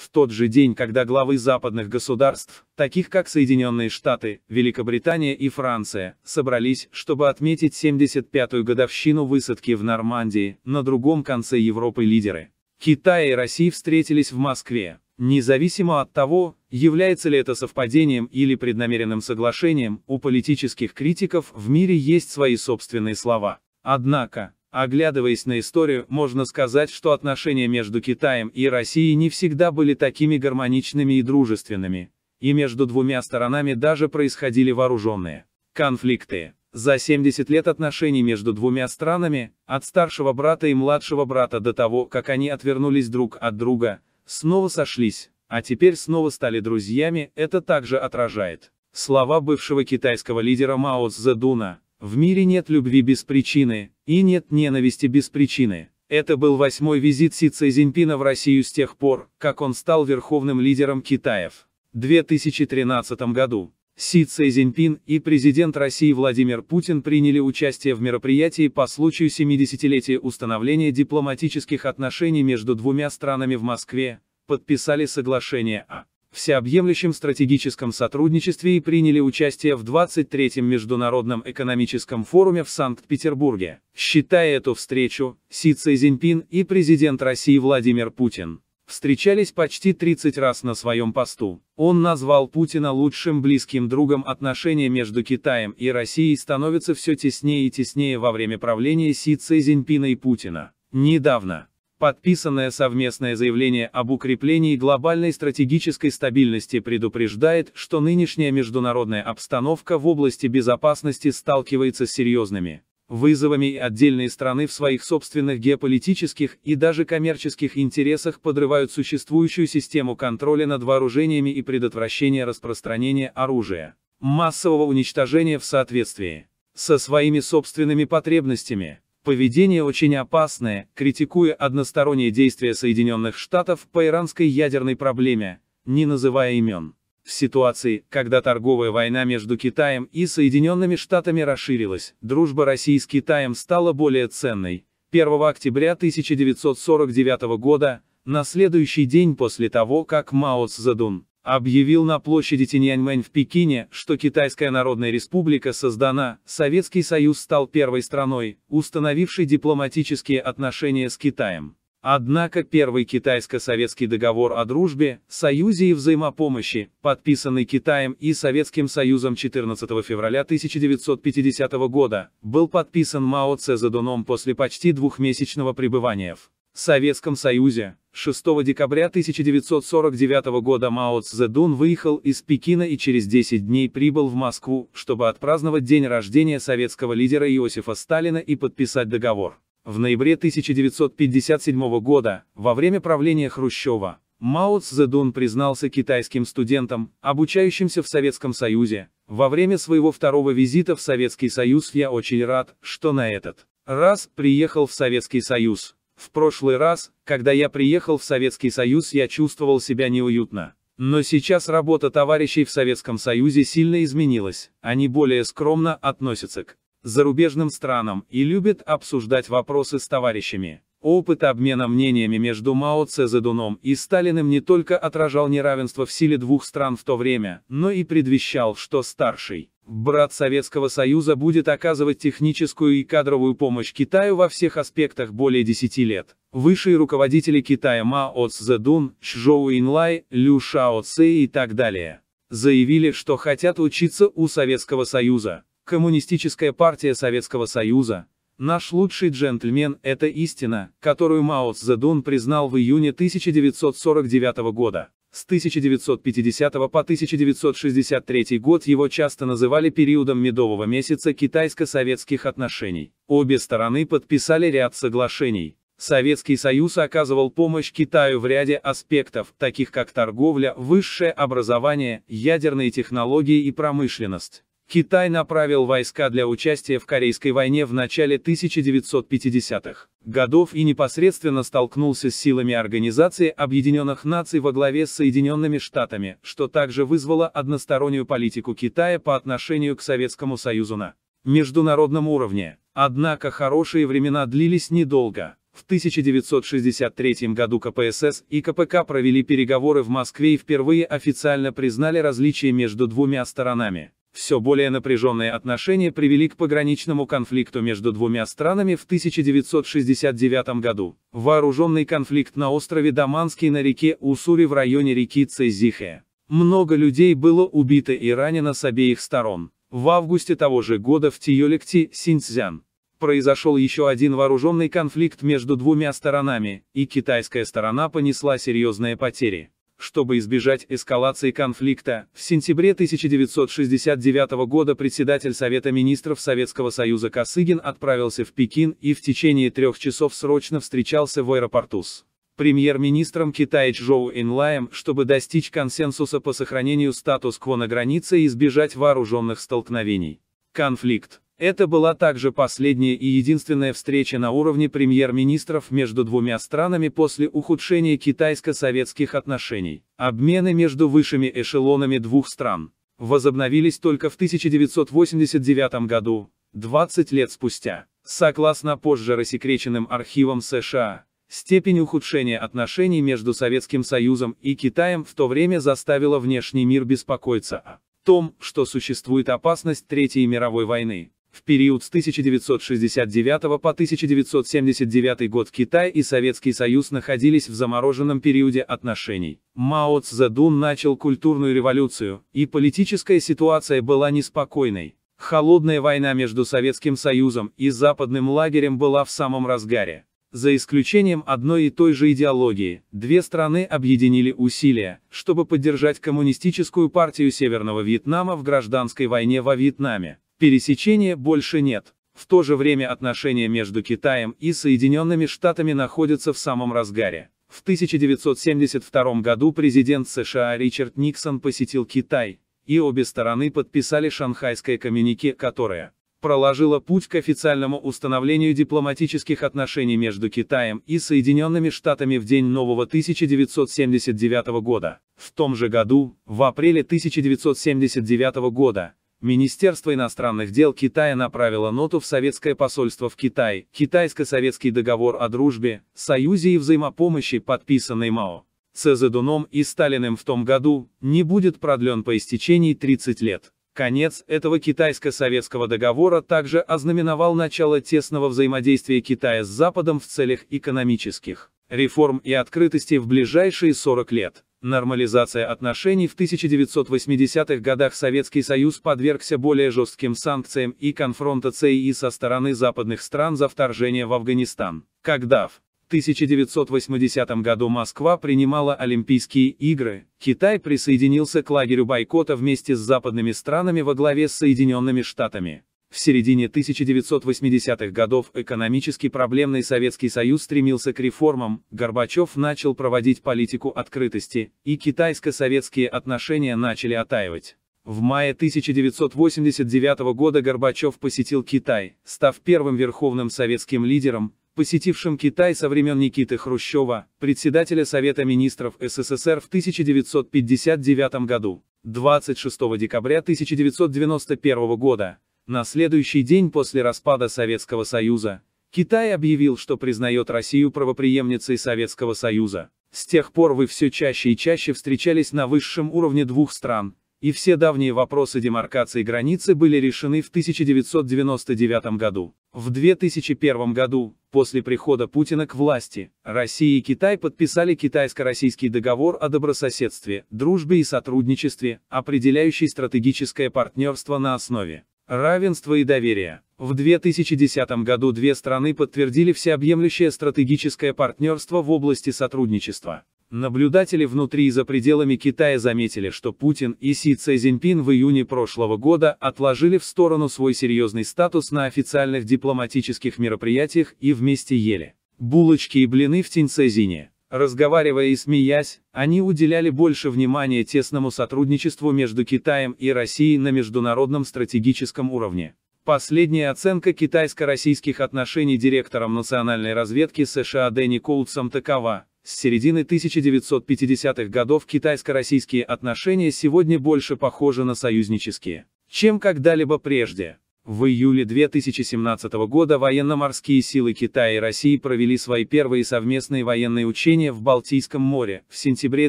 В тот же день, когда главы западных государств, таких как Соединенные Штаты, Великобритания и Франция, собрались, чтобы отметить 75-ю годовщину высадки в Нормандии, на другом конце Европы лидеры. Китая и России встретились в Москве. Независимо от того, является ли это совпадением или преднамеренным соглашением, у политических критиков в мире есть свои собственные слова. Однако, Оглядываясь на историю, можно сказать, что отношения между Китаем и Россией не всегда были такими гармоничными и дружественными, и между двумя сторонами даже происходили вооруженные конфликты. За 70 лет отношений между двумя странами, от старшего брата и младшего брата до того, как они отвернулись друг от друга, снова сошлись, а теперь снова стали друзьями, это также отражает слова бывшего китайского лидера Мао Цзэдуна, в мире нет любви без причины, и нет ненависти без причины. Это был восьмой визит Си Цзиньпина в Россию с тех пор, как он стал верховным лидером Китая. В 2013 году Си Цзиньпин и президент России Владимир Путин приняли участие в мероприятии по случаю 70-летия установления дипломатических отношений между двумя странами в Москве, подписали соглашение о всеобъемлющем стратегическом сотрудничестве и приняли участие в 23-м Международном экономическом форуме в Санкт-Петербурге. Считая эту встречу, Си Цзиньпин и президент России Владимир Путин встречались почти 30 раз на своем посту. Он назвал Путина лучшим близким другом отношения между Китаем и Россией становятся все теснее и теснее во время правления Си Цзиньпина и Путина. Недавно, Подписанное совместное заявление об укреплении глобальной стратегической стабильности предупреждает, что нынешняя международная обстановка в области безопасности сталкивается с серьезными вызовами и отдельные страны в своих собственных геополитических и даже коммерческих интересах подрывают существующую систему контроля над вооружениями и предотвращения распространения оружия массового уничтожения в соответствии со своими собственными потребностями. Поведение очень опасное, критикуя односторонние действия Соединенных Штатов по иранской ядерной проблеме, не называя имен. В ситуации, когда торговая война между Китаем и Соединенными Штатами расширилась, дружба России с Китаем стала более ценной. 1 октября 1949 года, на следующий день после того, как Мао Цзэдун объявил на площади Тяньаньмэнь в Пекине, что Китайская Народная Республика создана, Советский Союз стал первой страной, установившей дипломатические отношения с Китаем. Однако первый китайско-советский договор о дружбе, союзе и взаимопомощи, подписанный Китаем и Советским Союзом 14 февраля 1950 года, был подписан Мао Цзэдуном после почти двухмесячного пребывания в Советском Союзе. 6 декабря 1949 года Мао Цзэдун выехал из Пекина и через 10 дней прибыл в Москву, чтобы отпраздновать день рождения советского лидера Иосифа Сталина и подписать договор. В ноябре 1957 года, во время правления Хрущева, Мао Цзэдун признался китайским студентам, обучающимся в Советском Союзе. Во время своего второго визита в Советский Союз я очень рад, что на этот раз приехал в Советский Союз. В прошлый раз, когда я приехал в Советский Союз, я чувствовал себя неуютно. Но сейчас работа товарищей в Советском Союзе сильно изменилась, они более скромно относятся к зарубежным странам и любят обсуждать вопросы с товарищами. Опыт обмена мнениями между Мао Цзэдуном и Сталиным не только отражал неравенство в силе двух стран в то время, но и предвещал, что старший брат Советского Союза будет оказывать техническую и кадровую помощь Китаю во всех аспектах более 10 лет. Высшие руководители Китая Мао Цзэдун, Чжоу Инлай, Лю Шао Цэ и так далее заявили, что хотят учиться у Советского Союза. Коммунистическая партия Советского Союза, Наш лучший джентльмен – это истина, которую Мао Цзэдун признал в июне 1949 года. С 1950 по 1963 год его часто называли периодом медового месяца китайско-советских отношений. Обе стороны подписали ряд соглашений. Советский Союз оказывал помощь Китаю в ряде аспектов, таких как торговля, высшее образование, ядерные технологии и промышленность. Китай направил войска для участия в Корейской войне в начале 1950-х годов и непосредственно столкнулся с силами Организации Объединенных Наций во главе с Соединенными Штатами, что также вызвало одностороннюю политику Китая по отношению к Советскому Союзу на международном уровне. Однако хорошие времена длились недолго. В 1963 году КПСС и КПК провели переговоры в Москве и впервые официально признали различия между двумя сторонами. Все более напряженные отношения привели к пограничному конфликту между двумя странами в 1969 году. Вооруженный конфликт на острове Даманский на реке Усури в районе реки Цезихе. Много людей было убито и ранено с обеих сторон. В августе того же года в Тиолекте, Синьцзян, произошел еще один вооруженный конфликт между двумя сторонами, и китайская сторона понесла серьезные потери. Чтобы избежать эскалации конфликта, в сентябре 1969 года председатель Совета министров Советского Союза Косыгин отправился в Пекин и в течение трех часов срочно встречался в аэропорту с премьер-министром Китая Чжоу Инлаем, чтобы достичь консенсуса по сохранению статус-кво на границе и избежать вооруженных столкновений. Конфликт это была также последняя и единственная встреча на уровне премьер-министров между двумя странами после ухудшения китайско-советских отношений. Обмены между высшими эшелонами двух стран возобновились только в 1989 году, 20 лет спустя. Согласно позже рассекреченным архивам США, Степень ухудшения отношений между Советским Союзом и Китаем в то время заставила внешний мир беспокоиться о том, что существует опасность Третьей мировой войны. В период с 1969 по 1979 год Китай и Советский Союз находились в замороженном периоде отношений. Мао Цзэдун начал культурную революцию, и политическая ситуация была неспокойной. Холодная война между Советским Союзом и Западным лагерем была в самом разгаре. За исключением одной и той же идеологии, две страны объединили усилия, чтобы поддержать Коммунистическую партию Северного Вьетнама в гражданской войне во Вьетнаме. Пересечения больше нет. В то же время отношения между Китаем и Соединенными Штатами находятся в самом разгаре. В 1972 году президент США Ричард Никсон посетил Китай, и обе стороны подписали шанхайское коммюнике, которое проложило путь к официальному установлению дипломатических отношений между Китаем и Соединенными Штатами в день нового 1979 года. В том же году, в апреле 1979 года, Министерство иностранных дел Китая направило ноту в советское посольство в Китай, китайско-советский договор о дружбе, союзе и взаимопомощи, подписанный МАО. Цезедуном и Сталиным в том году, не будет продлен по истечении 30 лет. Конец этого китайско-советского договора также ознаменовал начало тесного взаимодействия Китая с Западом в целях экономических реформ и открытости в ближайшие 40 лет. Нормализация отношений в 1980-х годах Советский Союз подвергся более жестким санкциям и конфронтации и со стороны западных стран за вторжение в Афганистан. Когда в 1980 году Москва принимала Олимпийские игры, Китай присоединился к лагерю бойкота вместе с западными странами во главе с Соединенными Штатами. В середине 1980-х годов экономически проблемный Советский Союз стремился к реформам, Горбачев начал проводить политику открытости, и китайско-советские отношения начали оттаивать. В мае 1989 года Горбачев посетил Китай, став первым верховным советским лидером, посетившим Китай со времен Никиты Хрущева, председателя Совета министров СССР в 1959 году. 26 декабря 1991 года на следующий день после распада Советского Союза, Китай объявил, что признает Россию правоприемницей Советского Союза. С тех пор вы все чаще и чаще встречались на высшем уровне двух стран, и все давние вопросы демаркации границы были решены в 1999 году. В 2001 году, после прихода Путина к власти, Россия и Китай подписали китайско-российский договор о добрососедстве, дружбе и сотрудничестве, определяющий стратегическое партнерство на основе Равенство и доверие. В 2010 году две страны подтвердили всеобъемлющее стратегическое партнерство в области сотрудничества. Наблюдатели внутри и за пределами Китая заметили, что Путин и Си Цзиньпин в июне прошлого года отложили в сторону свой серьезный статус на официальных дипломатических мероприятиях и вместе ели булочки и блины в Тиньцзине. Разговаривая и смеясь, они уделяли больше внимания тесному сотрудничеству между Китаем и Россией на международном стратегическом уровне. Последняя оценка китайско-российских отношений директором национальной разведки США Дэнни Коутсом такова. С середины 1950-х годов китайско-российские отношения сегодня больше похожи на союзнические, чем когда-либо прежде. В июле 2017 года военно-морские силы Китая и России провели свои первые совместные военные учения в Балтийском море. В сентябре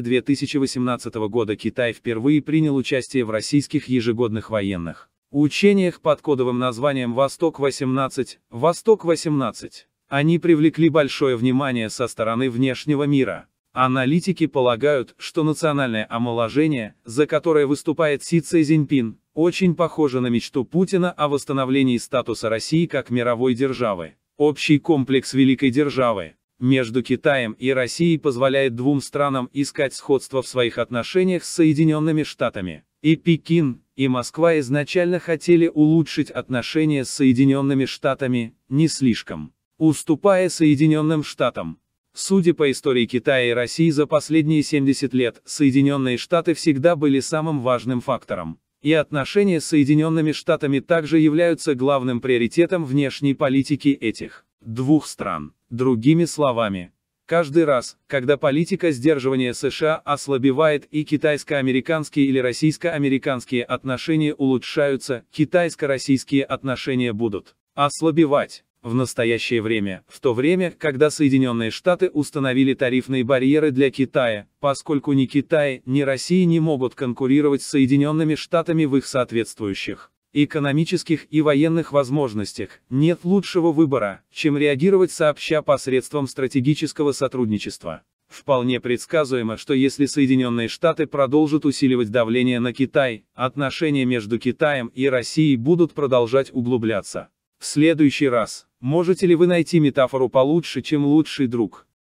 2018 года Китай впервые принял участие в российских ежегодных военных учениях под кодовым названием «Восток-18», «Восток-18». Они привлекли большое внимание со стороны внешнего мира. Аналитики полагают, что национальное омоложение, за которое выступает Си Цзиньпин, очень похоже на мечту Путина о восстановлении статуса России как мировой державы. Общий комплекс великой державы между Китаем и Россией позволяет двум странам искать сходство в своих отношениях с Соединенными Штатами. И Пекин, и Москва изначально хотели улучшить отношения с Соединенными Штатами, не слишком уступая Соединенным Штатам. Судя по истории Китая и России за последние 70 лет, Соединенные Штаты всегда были самым важным фактором. И отношения с Соединенными Штатами также являются главным приоритетом внешней политики этих двух стран. Другими словами, Каждый раз, когда политика сдерживания США ослабевает и китайско-американские или российско-американские отношения улучшаются, китайско-российские отношения будут ослабевать в настоящее время, в то время, когда Соединенные Штаты установили тарифные барьеры для Китая, поскольку ни Китай, ни Россия не могут конкурировать с Соединенными Штатами в их соответствующих экономических и военных возможностях, нет лучшего выбора, чем реагировать сообща посредством стратегического сотрудничества. Вполне предсказуемо, что если Соединенные Штаты продолжат усиливать давление на Китай, отношения между Китаем и Россией будут продолжать углубляться. В следующий раз, можете ли вы найти метафору получше, чем лучший друг?